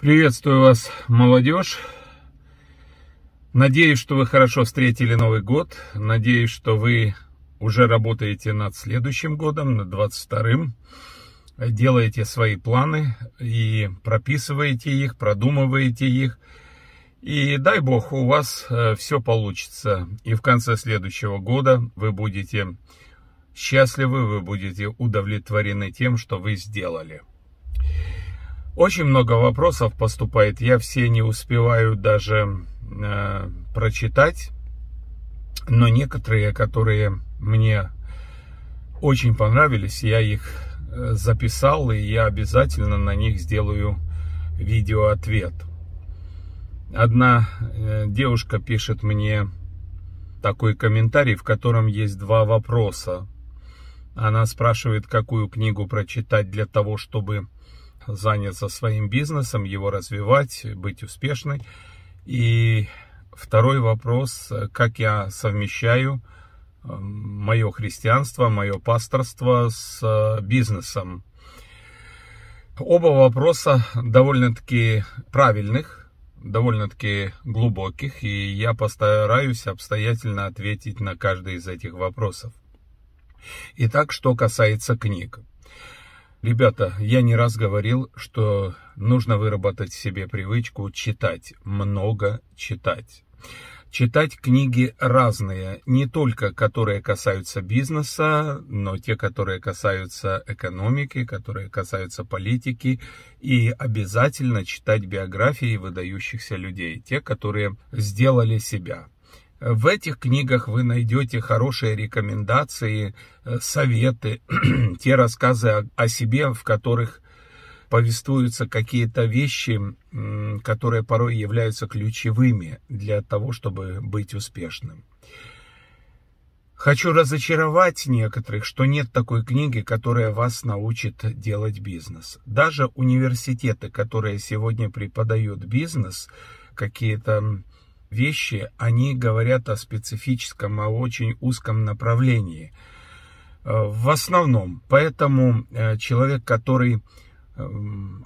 Приветствую вас, молодежь. Надеюсь, что вы хорошо встретили Новый год. Надеюсь, что вы уже работаете над следующим годом, над 22-м. Делаете свои планы и прописываете их, продумываете их. И дай бог, у вас э, все получится. И в конце следующего года вы будете счастливы, вы будете удовлетворены тем, что вы сделали. Очень много вопросов поступает, я все не успеваю даже э, прочитать, но некоторые, которые мне очень понравились, я их э, записал, и я обязательно на них сделаю видеоответ. Одна э, девушка пишет мне такой комментарий, в котором есть два вопроса. Она спрашивает, какую книгу прочитать для того, чтобы заняться своим бизнесом, его развивать, быть успешной. И второй вопрос, как я совмещаю эм, мое христианство, мое пасторство с э, бизнесом. Оба вопроса довольно-таки правильных, довольно-таки глубоких, и я постараюсь обстоятельно ответить на каждый из этих вопросов. Итак, что касается книг. Ребята, я не раз говорил, что нужно выработать себе привычку читать, много читать. Читать книги разные, не только которые касаются бизнеса, но те, которые касаются экономики, которые касаются политики, и обязательно читать биографии выдающихся людей, те, которые сделали себя. В этих книгах вы найдете хорошие рекомендации, э, советы, те рассказы о, себе, в которых повествуются какие-то вещи, которые порой являются ключевыми для того, чтобы быть успешным. Хочу разочаровать некоторых, что нет такой книги, которая вас научит делать бизнес. Даже университеты, которые сегодня преподают бизнес, какие-то вещи, они говорят о специфическом, о очень узком направлении. Э, в основном. Поэтому э, человек, который э,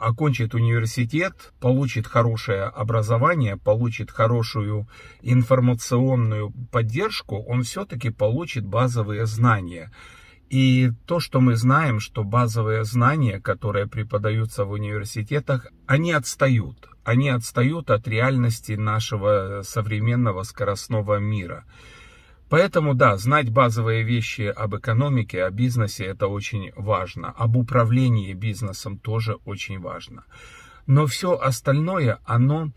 окончит университет, получит хорошее образование, получит хорошую информационную поддержку, он все-таки получит базовые знания – и то, что мы знаем, что базовые знания, которые преподаются в университетах, они отстают. Они отстают от реальности нашего современного скоростного мира. Поэтому, да, знать базовые вещи об экономике, о бизнесе – это очень важно. Об управлении бизнесом тоже очень важно. Но все остальное, оно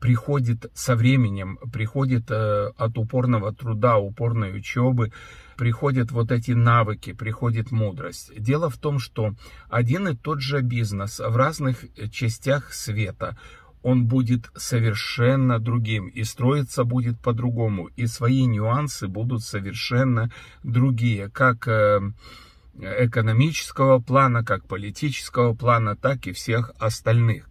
приходит со временем, приходит э, от упорного труда, упорной учебы, приходят вот эти навыки, приходит мудрость. Дело в том, что один и тот же бизнес в разных э, частях света, он будет совершенно другим, и строиться будет по-другому, и свои нюансы будут совершенно другие, как э, экономического плана, как политического плана, так и всех остальных.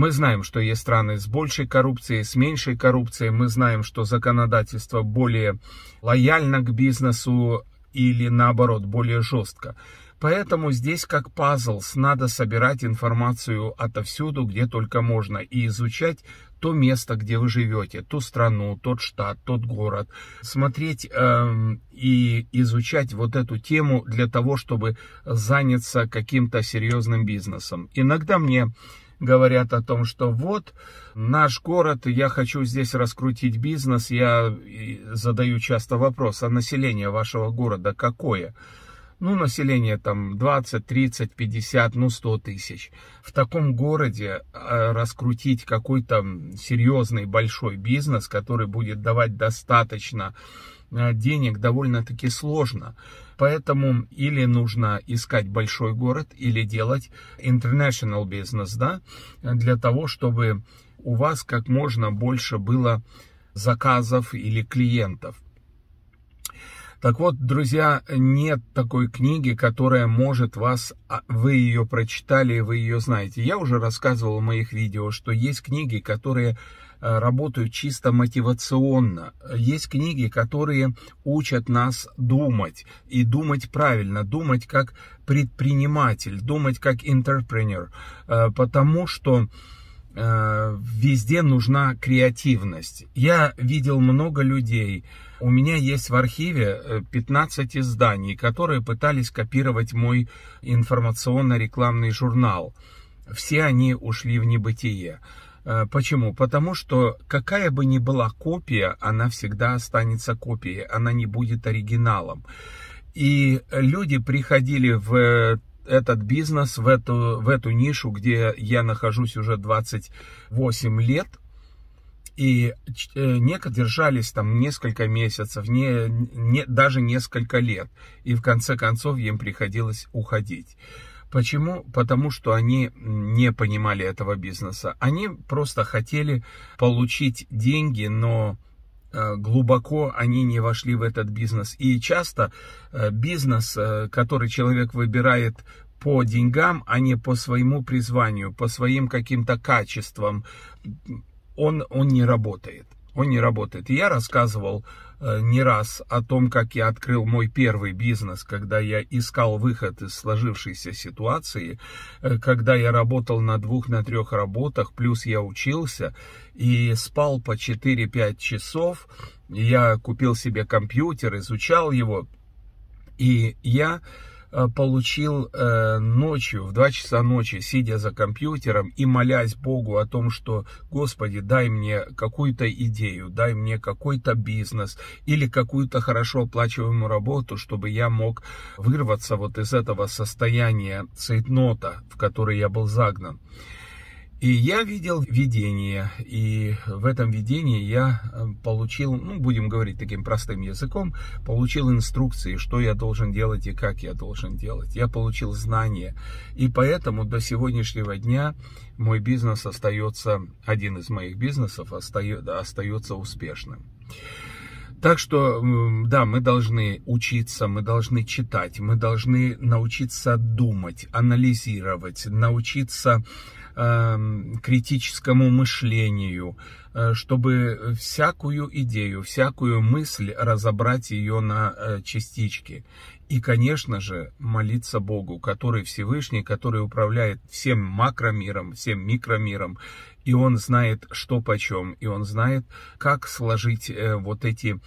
Мы знаем, что есть страны с большей коррупцией, с меньшей коррупцией. Мы знаем, что законодательство более лояльно к бизнесу или наоборот более жестко. Поэтому здесь как пазл надо собирать информацию отовсюду, где только можно, и изучать то место, где вы живете, ту страну, тот штат, тот город. Смотреть э, и изучать вот эту тему для того, чтобы заняться каким-то серьезным бизнесом. Иногда мне говорят о том, что вот наш город, я хочу здесь раскрутить бизнес, я э, задаю часто вопрос, а население вашего города какое? ну, население там 20, 30, 50, ну, 100 тысяч. В таком городе э, раскрутить какой-то серьезный большой бизнес, который будет давать достаточно Э, денег довольно-таки сложно. Поэтому или нужно искать большой город, или делать international бизнес, да, для того, чтобы у вас как можно больше было заказов или клиентов. Так вот, друзья, нет такой книги, которая может вас... А, вы ее прочитали, вы ее знаете. Я уже рассказывал в моих видео, что есть книги, которые Э, работают чисто мотивационно. Есть книги, которые учат нас думать и думать правильно, думать как предприниматель, думать как интерпренер, э, потому что э, везде нужна креативность. Я видел много людей. У меня есть в архиве 15 изданий, которые пытались копировать мой информационно-рекламный журнал. Все они ушли в небытие. Э, почему? Потому что какая бы ни была копия, она всегда останется копией, она не будет оригиналом. И люди приходили в этот бизнес, в эту, в эту нишу, где я нахожусь уже 28 лет, и э, неко держались там несколько месяцев, не, не, даже несколько лет. И в конце концов им приходилось уходить. Почему? Потому что они не понимали этого бизнеса. Они просто хотели получить деньги, но э, глубоко они не вошли в этот бизнес. И часто э, бизнес, э, который человек выбирает по деньгам, а не по своему призванию, по своим каким-то качествам, он, он не работает он не работает. я рассказывал э, не раз о том, как я открыл мой первый бизнес, когда я искал выход из сложившейся ситуации, э, когда я работал на двух, на трех работах, плюс я учился и спал по 4-5 часов. Я купил себе компьютер, изучал его, и я Э, получил э, ночью, в 2 часа ночи, сидя за компьютером и молясь Богу о том, что, Господи, дай мне какую-то идею, дай мне какой-то бизнес или какую-то хорошо оплачиваемую работу, чтобы я мог вырваться вот из этого состояния цейтнота, в который я был загнан. И я видел видение, и в этом видении я э, получил, ну, будем говорить таким простым языком, получил инструкции, что я должен делать и как я должен делать. Я получил знания, и поэтому до сегодняшнего дня мой бизнес остается, один из моих бизнесов остается успешным. Так что, да, мы должны учиться, мы должны читать, мы должны научиться думать, анализировать, научиться Эм, критическому мышлению, э, чтобы всякую идею, всякую мысль разобрать ее на э, частички. И, конечно же, молиться Богу, который Всевышний, который управляет всем макромиром, всем микромиром, и Он знает, что почем, и Он знает, как сложить э, вот эти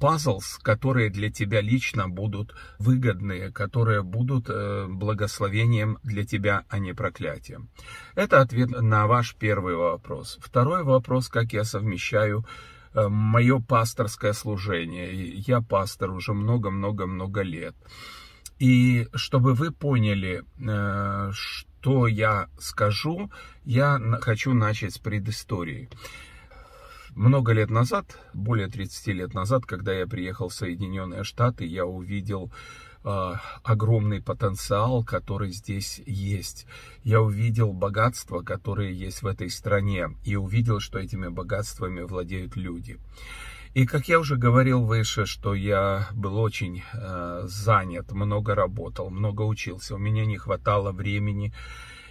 puzzles, которые для тебя лично будут выгодные, которые будут э, благословением для тебя, а не проклятием. Это ответ на ваш первый вопрос. Второй вопрос, как я совмещаю э, мое пасторское служение. Я пастор уже много-много-много лет. И чтобы вы поняли, э, что я скажу, я хочу начать с предыстории. Много лет назад, более 30 лет назад, когда я приехал в Соединенные Штаты, я увидел э, огромный потенциал, который здесь есть. Я увидел богатства, которые есть в этой стране, и увидел, что этими богатствами владеют люди. И как я уже говорил выше, что я был очень э, занят, много работал, много учился, у меня не хватало времени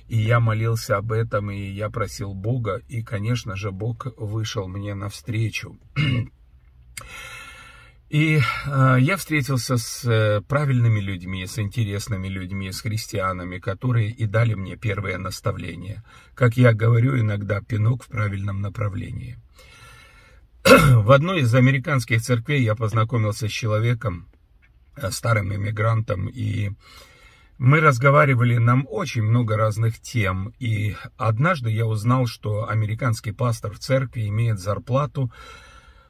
и я молился об этом, и я просил Бога, и, конечно же, Бог вышел мне навстречу. И э, я встретился с э, правильными людьми, с интересными людьми, с христианами, которые и дали мне первое наставление. Как я говорю, иногда пинок в правильном направлении. в одной из американских церквей я познакомился с человеком, э, старым иммигрантом, и мы разговаривали нам очень много разных тем, и однажды я узнал, что американский пастор в церкви имеет зарплату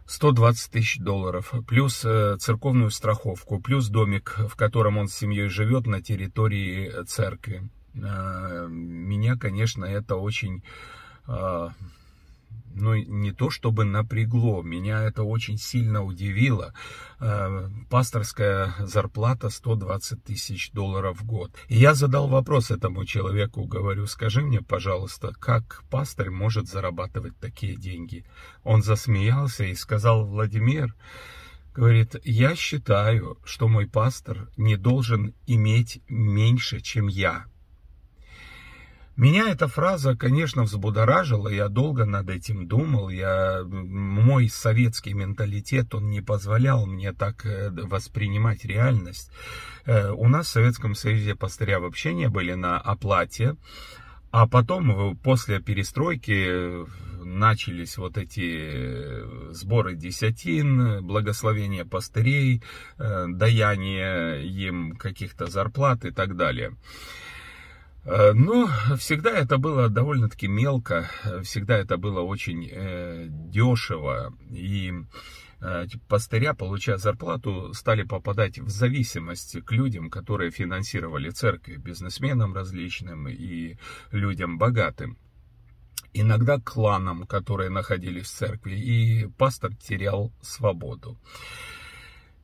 120 тысяч долларов, плюс э, церковную страховку, плюс домик, в котором он с семьей живет на территории церкви. Э, меня, конечно, это очень э, ну, не то чтобы напрягло, меня это очень сильно удивило. Э, пасторская зарплата 120 тысяч долларов в год. И я задал вопрос этому человеку, говорю, скажи мне, пожалуйста, как пастор может зарабатывать такие деньги? Он засмеялся и сказал, Владимир, говорит, я считаю, что мой пастор не должен иметь меньше, чем я. Меня эта фраза, конечно, взбудоражила, я долго над этим думал, я, мой советский менталитет, он не позволял мне так э, воспринимать реальность. Э, у нас в Советском Союзе пастыря вообще не были на оплате, а потом, э, после перестройки, начались вот эти сборы десятин, благословения пастырей, даяние им каких-то зарплат и так далее. Э, Но ну, всегда это было довольно-таки мелко, всегда это было очень э, дешево. И э, пастыря, получая зарплату, стали попадать в зависимость к людям, которые финансировали церкви, бизнесменам различным и людям богатым иногда кланам, которые находились в церкви, и пастор терял свободу.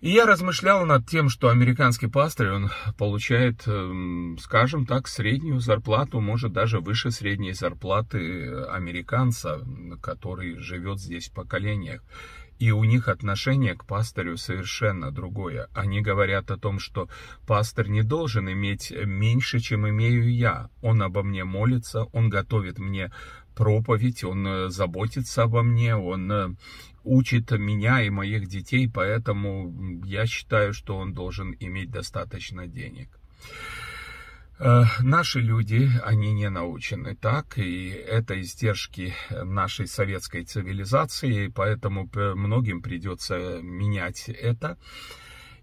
И я размышлял над тем, что американский пастор, он получает, эм, скажем так, среднюю зарплату, может даже выше средней зарплаты американца, который живет здесь в поколениях. И у них отношение к пастырю совершенно другое. Они говорят о том, что пастор не должен иметь меньше, чем имею я. Он обо мне молится, он готовит мне проповедь, он э, заботится обо мне, он э, учит меня и моих детей, поэтому я считаю, что он должен иметь достаточно денег. Э, наши люди, они не научены так, и это издержки нашей советской цивилизации, и поэтому многим придется менять это.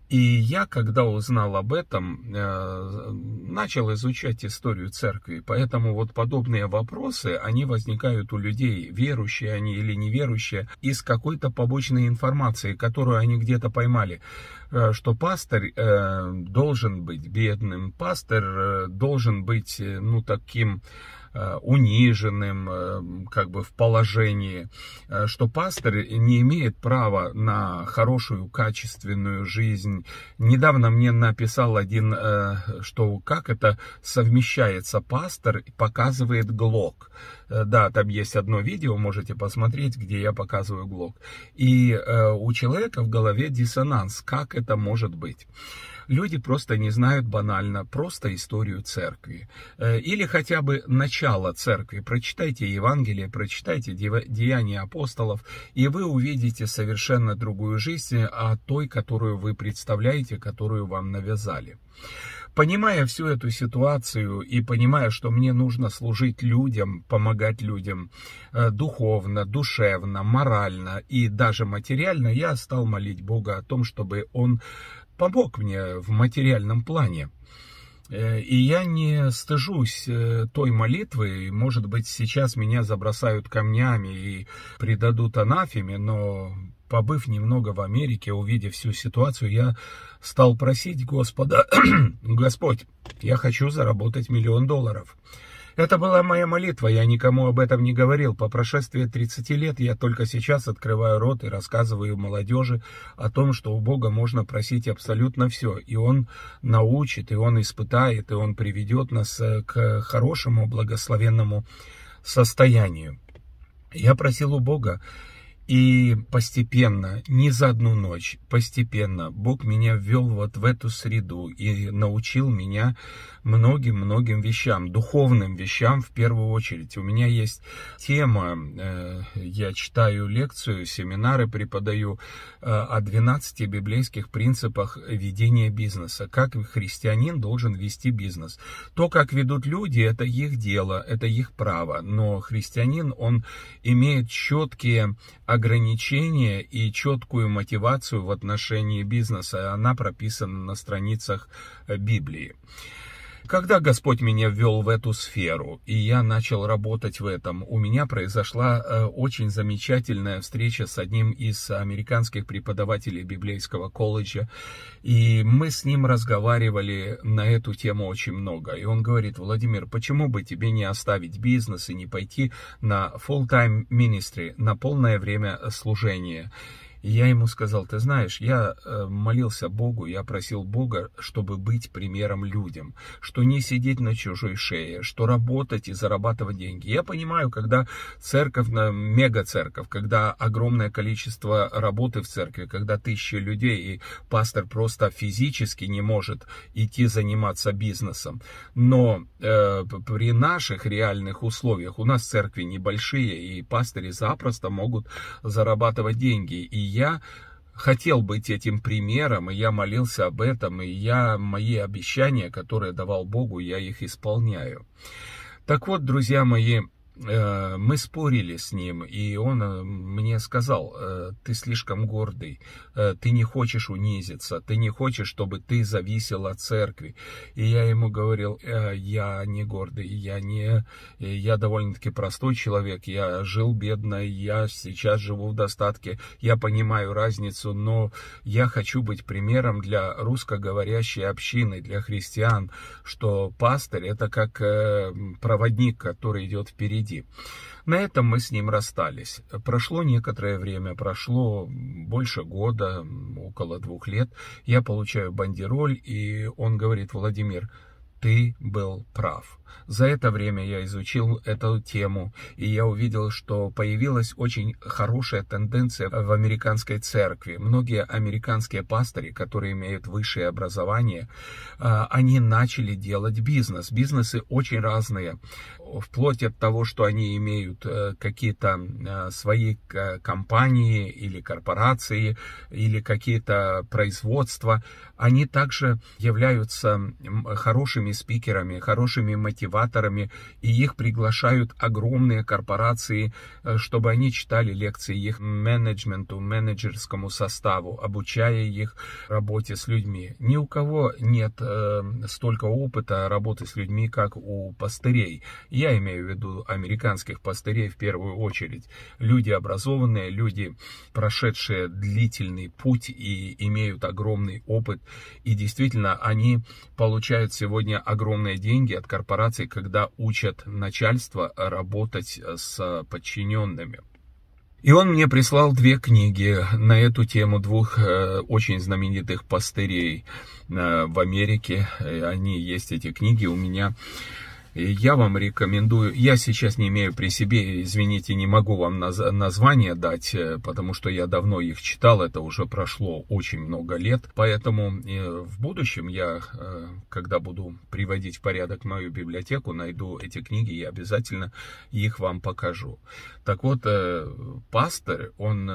И я, когда узнал об этом, э, начал изучать историю церкви. Поэтому вот подобные вопросы, они возникают у людей, верующие они или неверующие, из какой-то побочной информации, которую они где-то поймали. Э, что пастор э, должен быть бедным, пастор должен быть, ну, таким Э, униженным, э, как бы в положении, э, что пастор не имеет права на хорошую, качественную жизнь. Недавно мне написал один, что как это совмещается пастор показывает глок. Да, там есть одно видео, можете посмотреть, где я показываю глок. И у человека в голове диссонанс, как это может быть люди просто не знают банально просто историю церкви. Э, или хотя бы начало церкви. Прочитайте Евангелие, прочитайте Деяния апостолов, и вы увидите совершенно другую жизнь а той, которую вы представляете, которую вам навязали. Понимая всю эту ситуацию и понимая, что мне нужно служить людям, помогать людям э, духовно, душевно, морально и даже материально, я стал молить Бога о том, чтобы Он помог мне в материальном плане. Э, и я не стыжусь э, той молитвы, может быть, сейчас меня забросают камнями и предадут анафеме, но побыв немного в Америке, увидев всю ситуацию, я стал просить Господа, Господь, я хочу заработать миллион долларов. Это была моя молитва, я никому об этом не говорил. По прошествии 30 лет я только сейчас открываю рот и рассказываю молодежи о том, что у Бога можно просить абсолютно все. И Он научит, и Он испытает, и Он приведет нас э, к хорошему, благословенному состоянию. Я просил у Бога и постепенно, не за одну ночь, постепенно Бог меня ввел вот в эту среду и научил меня многим-многим вещам, духовным вещам в первую очередь. У меня есть тема, э, я читаю лекцию, семинары преподаю э, о 12 библейских принципах ведения бизнеса, как христианин должен вести бизнес. То, как ведут люди, это их дело, это их право, но христианин, он имеет четкие ограничения и четкую мотивацию в отношении бизнеса. Она прописана на страницах Библии. Когда Господь меня ввел в эту сферу, и я начал работать в этом, у меня произошла э, очень замечательная встреча с одним из американских преподавателей библейского колледжа, и мы с ним разговаривали на эту тему очень много. И он говорит, Владимир, почему бы тебе не оставить бизнес и не пойти на full-time ministry, на полное время служения? И я ему сказал, ты знаешь, я э, молился Богу, я просил Бога, чтобы быть примером людям, что не сидеть на чужой шее, что работать и зарабатывать деньги. Я понимаю, когда церковь, мега-церковь, когда огромное количество работы в церкви, когда тысячи людей, и пастор просто физически не может идти заниматься бизнесом. Но э, при наших реальных условиях, у нас церкви небольшие, и пастыри запросто могут зарабатывать деньги. И я хотел быть этим примером, и я молился об этом, и я мои обещания, которые давал Богу, я их исполняю. Так вот, друзья мои, Э, мы спорили с ним, и он э, мне сказал, «Э, ты слишком гордый, ты не хочешь унизиться, ты не хочешь, чтобы ты зависел от церкви. И я ему говорил, я не гордый, я не, я довольно-таки простой человек, я жил бедно, я сейчас живу в достатке, я понимаю разницу, но я хочу быть примером для русскоговорящей общины, для христиан, что пастырь это как проводник, который идет впереди, впереди. На этом мы с ним расстались. Прошло некоторое время, прошло больше года, около двух лет. Я получаю бандероль, и он говорит, Владимир, ты был прав. За это время я изучил эту тему, и я увидел, что появилась очень хорошая тенденция в американской церкви. Многие американские пастыри, которые имеют высшее образование, а, они начали делать бизнес. Бизнесы очень разные, вплоть от того, что они имеют э, какие-то а, свои а, компании или корпорации, или какие-то производства. Они также являются хорошими спикерами, хорошими мотиваторами мотиваторами, и их приглашают огромные корпорации, э, чтобы они читали лекции их менеджменту, менеджерскому составу, обучая их работе с людьми. Ни у кого нет э, столько опыта работы с людьми, как у пастырей. Я имею в виду американских пастырей в первую очередь. Люди образованные, люди, прошедшие длительный путь и имеют огромный опыт. И действительно, они получают сегодня огромные деньги от корпораций, администрации, когда учат начальство работать э, с э, подчиненными. И он мне прислал две книги на эту тему двух э, очень знаменитых пастырей в Америке. Они есть, эти книги у меня я вам рекомендую, я сейчас не имею при себе, извините, не могу вам наз, название дать, э, потому что я давно их читал, это уже прошло очень много лет, поэтому э, в будущем я, э, когда буду приводить в порядок мою библиотеку, найду эти книги и обязательно их вам покажу. Так вот, пастор, он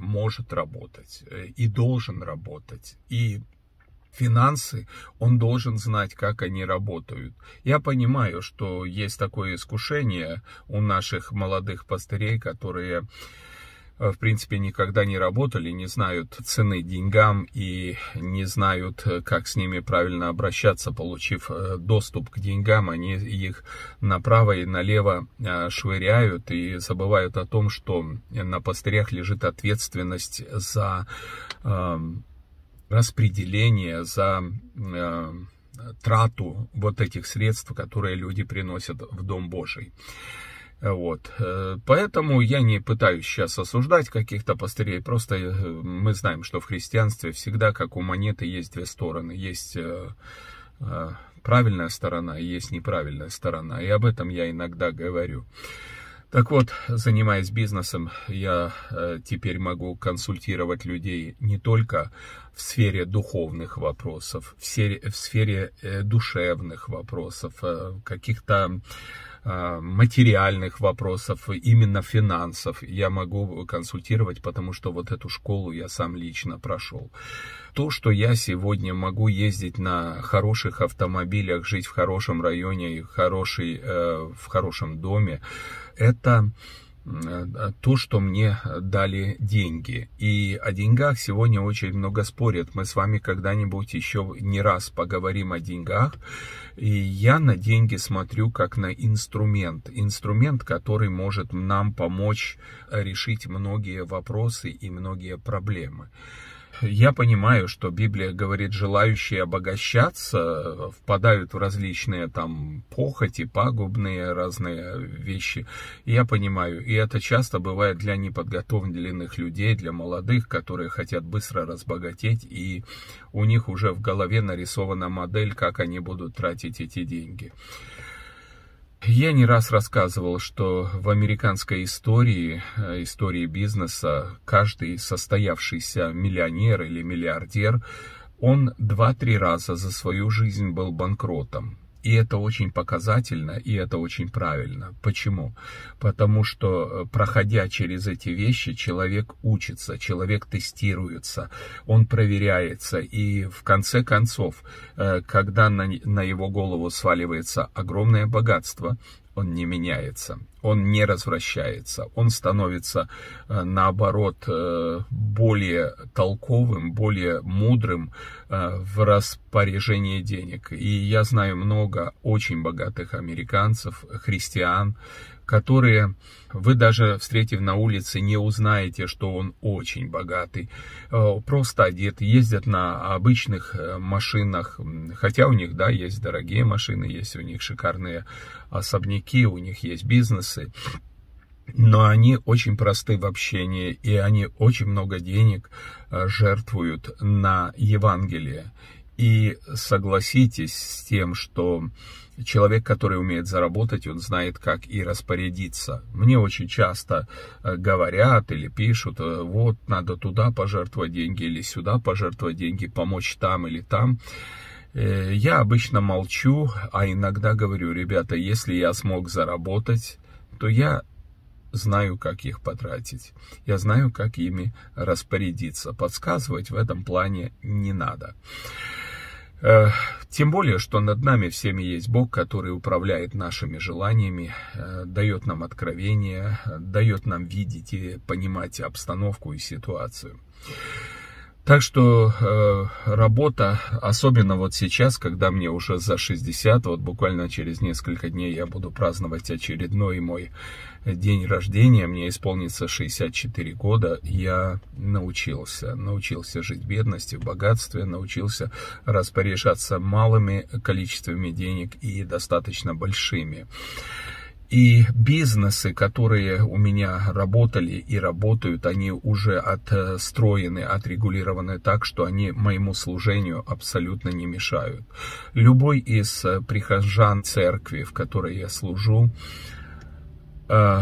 может работать и должен работать, и финансы, он должен знать, как они работают. Я понимаю, что есть такое искушение у наших молодых пастырей, которые э, в принципе, никогда не работали, не знают цены деньгам и не знают, э, как с ними правильно обращаться. Получив э, доступ к деньгам, они их направо и налево швыряют и забывают о том, что на пастырях лежит ответственность за эм, распределение, за э, трату вот этих средств, которые люди приносят в Дом Божий. Вот. Э, поэтому я не пытаюсь сейчас осуждать каких-то пастырей, просто э, мы знаем, что в христианстве всегда, как у монеты, есть две стороны. Есть э, правильная сторона и есть неправильная сторона, и об этом я иногда говорю. Так вот, занимаясь бизнесом, я э, теперь могу консультировать людей не только в сфере духовных вопросов, в сфере, в сфере э, душевных вопросов, э, каких-то Э, материальных вопросов, именно финансов я могу консультировать, потому что вот эту школу я сам лично прошел. То, что я сегодня могу ездить на хороших автомобилях, жить в хорошем районе, хороший, э, в хорошем доме, это Э, то, что мне дали деньги. И о деньгах сегодня очень много спорят. Мы с вами когда-нибудь еще не раз поговорим о деньгах. И я на деньги смотрю как на инструмент. Инструмент, который может нам помочь э, решить многие вопросы и многие проблемы. Я понимаю, что Библия говорит, желающие обогащаться впадают в различные там похоти, пагубные разные вещи. Я понимаю, и это часто бывает для неподготовленных людей, для молодых, которые хотят быстро разбогатеть, и у них уже в голове нарисована модель, как они будут тратить эти деньги. Я не раз рассказывал, что в американской истории, э, истории бизнеса, каждый состоявшийся миллионер или миллиардер, он два-три раза за свою жизнь был банкротом. И это очень показательно, и это очень правильно. Почему? Потому что, э, проходя через эти вещи, человек учится, человек тестируется, он проверяется. И в конце концов, э, когда на, его голову сваливается огромное богатство, он не меняется, он не развращается, он становится, э, наоборот, э, более толковым, более мудрым э, в распоряжении денег. И я знаю много очень богатых американцев, христиан, которые вы даже встретив на улице не узнаете, что он очень богатый, э, просто одет, ездят на обычных э, машинах, хотя у них, да, есть дорогие машины, есть у них шикарные особняки, у них есть бизнесы, но они очень просты в общении, и они очень много денег э, жертвуют на Евангелие. И согласитесь с тем, что человек, который умеет заработать, он знает, как и распорядиться. Мне очень часто э, говорят или пишут, э, вот надо туда пожертвовать деньги или сюда пожертвовать деньги, помочь там или там. Э, я обычно молчу, а иногда говорю, ребята, если я смог заработать, то я знаю, как их потратить. Я знаю, как ими распорядиться. Подсказывать в этом плане не надо. Тем более, что над нами всеми есть Бог, который управляет нашими желаниями, э, дает нам откровение, э, дает нам видеть и понимать обстановку и ситуацию. Так что э, работа, особенно вот сейчас, когда мне уже за 60, вот буквально через несколько дней я буду праздновать очередной мой день рождения, мне исполнится 64 года, я научился, научился жить в бедности, в богатстве, научился распоряжаться малыми количествами денег и достаточно большими. И бизнесы, которые у меня работали и работают, они уже отстроены, отрегулированы так, что они моему служению абсолютно не мешают. Любой из прихожан церкви, в которой я служу, э,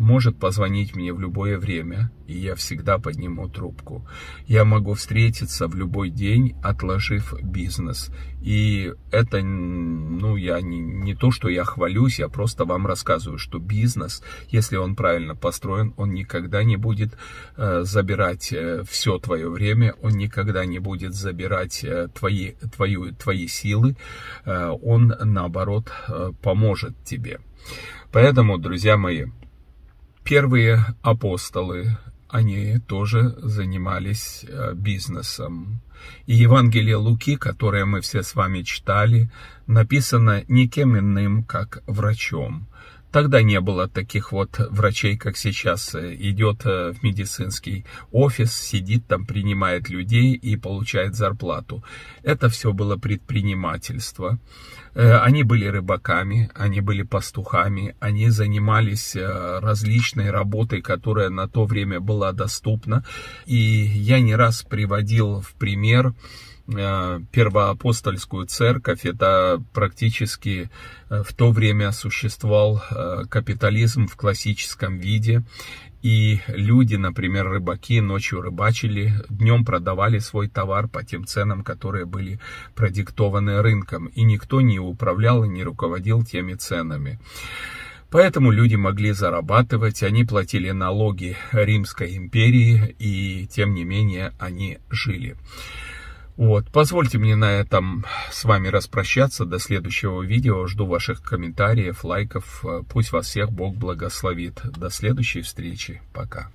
может позвонить мне в любое время, и я всегда подниму трубку. Я могу встретиться в любой день, отложив бизнес. И это, ну, я не, не то, что я хвалюсь, я просто вам рассказываю, что бизнес, если он правильно построен, он никогда не будет э, забирать э, все твое время, он никогда не будет забирать э, твои, твою, твои силы, э, он, наоборот, э, поможет тебе. Поэтому, друзья мои, Первые апостолы, они тоже занимались э, бизнесом. И Евангелие Луки, которое мы все с вами читали, написано никем иным, как врачом. Тогда не было таких вот врачей, как сейчас. Идет э, в медицинский офис, сидит там, принимает людей и получает зарплату. Это все было предпринимательство. Э, они были рыбаками, они были пастухами, они занимались э, различной работой, которая на то время была доступна. И я не раз приводил в пример Э, первоапостольскую церковь, это практически э, в то время существовал э, капитализм в классическом виде, и люди, например, рыбаки ночью рыбачили, днем продавали свой товар по тем ценам, которые были продиктованы рынком, и никто не управлял и не руководил теми ценами. Поэтому люди могли зарабатывать, они платили налоги Римской империи, и тем не менее они жили. Вот, позвольте мне на этом с вами распрощаться. До следующего видео. Жду ваших комментариев, лайков. Пусть вас всех Бог благословит. До следующей встречи. Пока.